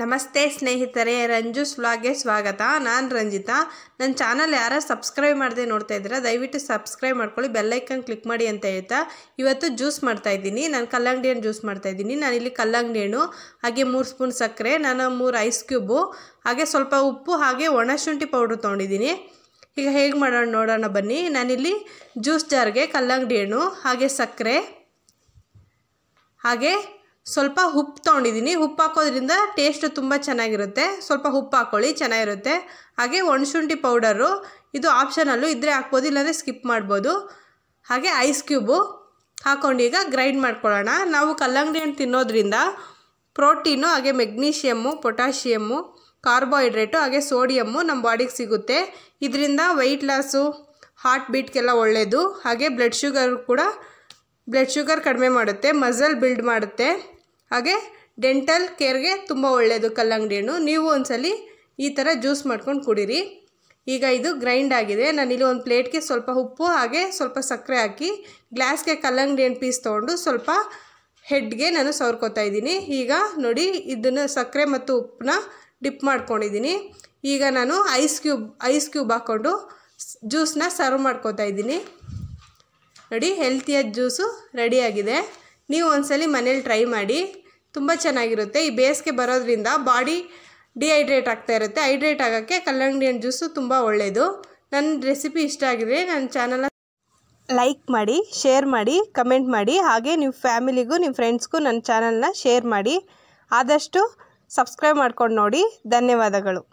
ನಮಸ್ತೆ ಸ್ನೇಹಿತರೆ ರಂಜೂಸ್ ವ್ಲಾಗ್ಗೆ ಸ್ವಾಗತ ನಾನು ರಂಜಿತಾ ನನ್ನ ಚಾನಲ್ ಯಾರು ಸಬ್ಸ್ಕ್ರೈಬ್ ಮಾಡದೆ ನೋಡ್ತಾ ಇದ್ದೀರಾ ದಯವಿಟ್ಟು ಸಬ್ಸ್ಕ್ರೈಬ್ ಮಾಡ್ಕೊಳ್ಳಿ ಬೆಲ್ಲೈಕನ್ ಕ್ಲಿಕ್ ಮಾಡಿ ಅಂತ ಹೇಳ್ತಾ ಇವತ್ತು ಜ್ಯೂಸ್ ಇದ್ದೀನಿ ನಾನು ಕಲ್ಲಂಗಡಿ ಹಣ್ಣು ಜ್ಯೂಸ್ ಮಾಡ್ತಾಯಿದ್ದೀನಿ ನಾನಿಲ್ಲಿ ಕಲ್ಲಂಗಡಿ ಹಣ್ಣು ಹಾಗೆ ಮೂರು ಸ್ಪೂನ್ ಸಕ್ಕರೆ ನಾನು ಮೂರು ಐಸ್ ಕ್ಯೂಬು ಹಾಗೆ ಸ್ವಲ್ಪ ಉಪ್ಪು ಹಾಗೆ ಒಣ ಶುಂಠಿ ಪೌಡ್ರ್ ತೊಗೊಂಡಿದ್ದೀನಿ ಈಗ ಹೇಗೆ ಮಾಡೋಣ ನೋಡೋಣ ಬನ್ನಿ ನಾನಿಲ್ಲಿ ಜ್ಯೂಸ್ ಜಾರ್ಗೆ ಕಲ್ಲಂಗಡಿ ಹಣ್ಣು ಹಾಗೆ ಸಕ್ಕರೆ ಹಾಗೆ ಸ್ವಲ್ಪ ಉಪ್ಪು ತೊಗೊಂಡಿದ್ದೀನಿ ಉಪ್ಪು ಹಾಕೋದ್ರಿಂದ ಟೇಸ್ಟ್ ತುಂಬ ಚೆನ್ನಾಗಿರುತ್ತೆ ಸ್ವಲ್ಪ ಉಪ್ಪು ಹಾಕ್ಕೊಳ್ಳಿ ಚೆನ್ನಾಗಿರುತ್ತೆ ಹಾಗೆ ಒಣಶುಂಠಿ ಪೌಡರು ಇದು ಆಪ್ಷನಲ್ಲು ಇದ್ದರೆ ಹಾಕ್ಬೋದು ಇಲ್ಲಾಂದರೆ ಸ್ಕಿಪ್ ಮಾಡ್ಬೋದು ಹಾಗೆ ಐಸ್ ಕ್ಯೂಬು ಹಾಕ್ಕೊಂಡು ಈಗ ಗ್ರೈಂಡ್ ಮಾಡ್ಕೊಳ್ಳೋಣ ನಾವು ಕಲ್ಲಂಗಡಿ ಹಣ್ಣು ತಿನ್ನೋದ್ರಿಂದ ಪ್ರೋಟೀನು ಹಾಗೆ ಮೆಗ್ನೀಷಿಯಮ್ಮು ಪೊಟ್ಯಾಷಿಯಮ್ಮು ಕಾರ್ಬೋಹೈಡ್ರೇಟು ಹಾಗೆ ಸೋಡಿಯಮ್ಮು ನಮ್ಮ ಬಾಡಿಗೆ ಸಿಗುತ್ತೆ ಇದರಿಂದ ವೆಯ್ಟ್ ಲಾಸು ಹಾರ್ಟ್ ಬೀಟ್ಗೆಲ್ಲ ಒಳ್ಳೆಯದು ಹಾಗೆ ಬ್ಲಡ್ ಶುಗರ್ ಕೂಡ ಬ್ಲಡ್ ಶುಗರ್ ಕಡಿಮೆ ಮಾಡುತ್ತೆ ಮಸಲ್ ಬಿಲ್ಡ್ ಮಾಡುತ್ತೆ ಹಾಗೆ ಡೆಂಟಲ್ ಕೇರ್ಗೆ ತುಂಬ ಒಳ್ಳೆಯದು ಕಲ್ಲಂಗಡಿ ಹಣ್ಣು ನೀವು ಒಂದ್ಸಲಿ ಈ ಥರ ಜ್ಯೂಸ್ ಮಾಡ್ಕೊಂಡು ಕುಡೀರಿ ಈಗ ಇದು ಗ್ರೈಂಡ್ ಆಗಿದೆ ನಾನಿಲ್ಲಿ ಒಂದು ಪ್ಲೇಟ್ಗೆ ಸ್ವಲ್ಪ ಉಪ್ಪು ಹಾಗೆ ಸ್ವಲ್ಪ ಸಕ್ಕರೆ ಹಾಕಿ ಗ್ಲಾಸ್ಗೆ ಕಲ್ಲಂಗಡಿ ಹಣ್ಣು ಪೀಸ್ ತೊಗೊಂಡು ಸ್ವಲ್ಪ ಹೆಡ್ಗೆ ನಾನು ಸವರ್ಕೋತಾ ಇದ್ದೀನಿ ಈಗ ನೋಡಿ ಇದನ್ನು ಸಕ್ಕರೆ ಮತ್ತು ಉಪ್ಪನ್ನ ಡಿಪ್ ಮಾಡ್ಕೊಂಡಿದ್ದೀನಿ ಈಗ ನಾನು ಐಸ್ ಕ್ಯೂಬ್ ಐಸ್ ಕ್ಯೂಬ್ ಹಾಕ್ಕೊಂಡು ಜ್ಯೂಸನ್ನ ಸರ್ವ್ ಮಾಡ್ಕೋತಾ ಇದ್ದೀನಿ ನೋಡಿ ಹೆಲ್ತಿಯಾದ ಜ್ಯೂಸು ರೆಡಿಯಾಗಿದೆ ನೀವು ಒಂದ್ಸಲಿ ಮನೇಲಿ ಟ್ರೈ ಮಾಡಿ ತುಂಬ ಚೆನ್ನಾಗಿರುತ್ತೆ ಈ ಬೇಸಿಗೆ ಬರೋದ್ರಿಂದ ಬಾಡಿ ಡಿಹೈಡ್ರೇಟ್ ಆಗ್ತಾ ಇರುತ್ತೆ ಹೈಡ್ರೇಟ್ ಆಗೋಕ್ಕೆ ಕಲ್ಲಂಗಡಿ ಹಣ್ಣು ಜ್ಯೂಸು ತುಂಬ ಒಳ್ಳೆಯದು ನನ್ನ ರೆಸಿಪಿ ಇಷ್ಟ ಆಗಿದೆ ನನ್ನ ಚಾನಲ್ನ ಲೈಕ್ ಮಾಡಿ ಶೇರ್ ಮಾಡಿ ಕಮೆಂಟ್ ಮಾಡಿ ಹಾಗೆ ನಿಮ್ಮ ಫ್ಯಾಮಿಲಿಗೂ ನಿಮ್ಮ ಫ್ರೆಂಡ್ಸ್ಗೂ ನನ್ನ ಚಾನಲ್ನ ಶೇರ್ ಮಾಡಿ ಆದಷ್ಟು ಸಬ್ಸ್ಕ್ರೈಬ್ ಮಾಡ್ಕೊಂಡು ನೋಡಿ ಧನ್ಯವಾದಗಳು